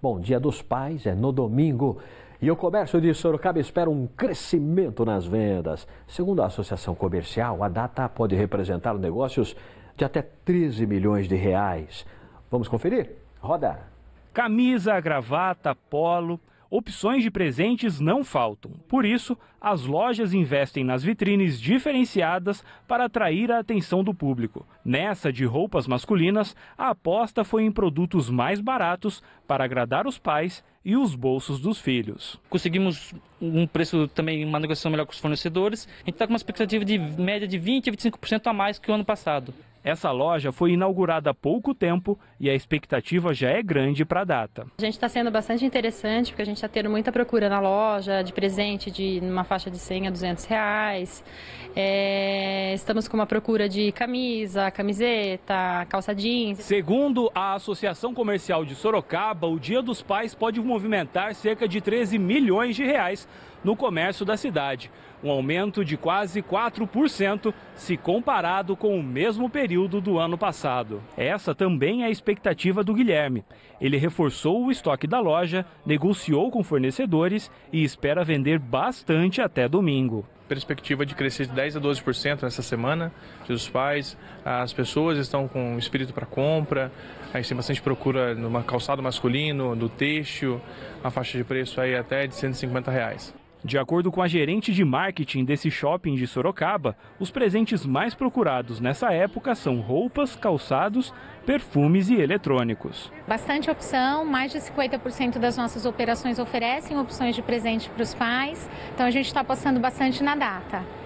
Bom, Dia dos Pais é no domingo. E o comércio de Sorocaba espera um crescimento nas vendas. Segundo a Associação Comercial, a data pode representar negócios de até 13 milhões de reais. Vamos conferir? Roda! Camisa, gravata, polo opções de presentes não faltam. Por isso, as lojas investem nas vitrines diferenciadas para atrair a atenção do público. Nessa de roupas masculinas, a aposta foi em produtos mais baratos para agradar os pais e os bolsos dos filhos. Conseguimos um preço também, uma negociação melhor com os fornecedores. A gente está com uma expectativa de média de 20% a 25% a mais que o ano passado. Essa loja foi inaugurada há pouco tempo e a expectativa já é grande para a data. A gente está sendo bastante interessante porque a gente está tendo muita procura na loja de presente de uma faixa de 100 a 200 reais. É, estamos com uma procura de camisa, camiseta, calça jeans. Segundo a Associação Comercial de Sorocaba, o Dia dos Pais pode movimentar cerca de 13 milhões de reais no comércio da cidade, um aumento de quase 4% se comparado com o mesmo período do ano passado. Essa também é a expectativa do Guilherme. Ele reforçou o estoque da loja, negociou com fornecedores e espera vender bastante até domingo perspectiva de crescer de 10 a 12% nessa semana. Os pais, as pessoas estão com espírito para compra, aí tem bastante procura no calçado masculino, no têxtil, a faixa de preço aí até de 150 reais. De acordo com a gerente de marketing desse shopping de Sorocaba, os presentes mais procurados nessa época são roupas, calçados, perfumes e eletrônicos. Bastante opção, mais de 50% das nossas operações oferecem opções de presente para os pais, então a gente está apostando bastante na data.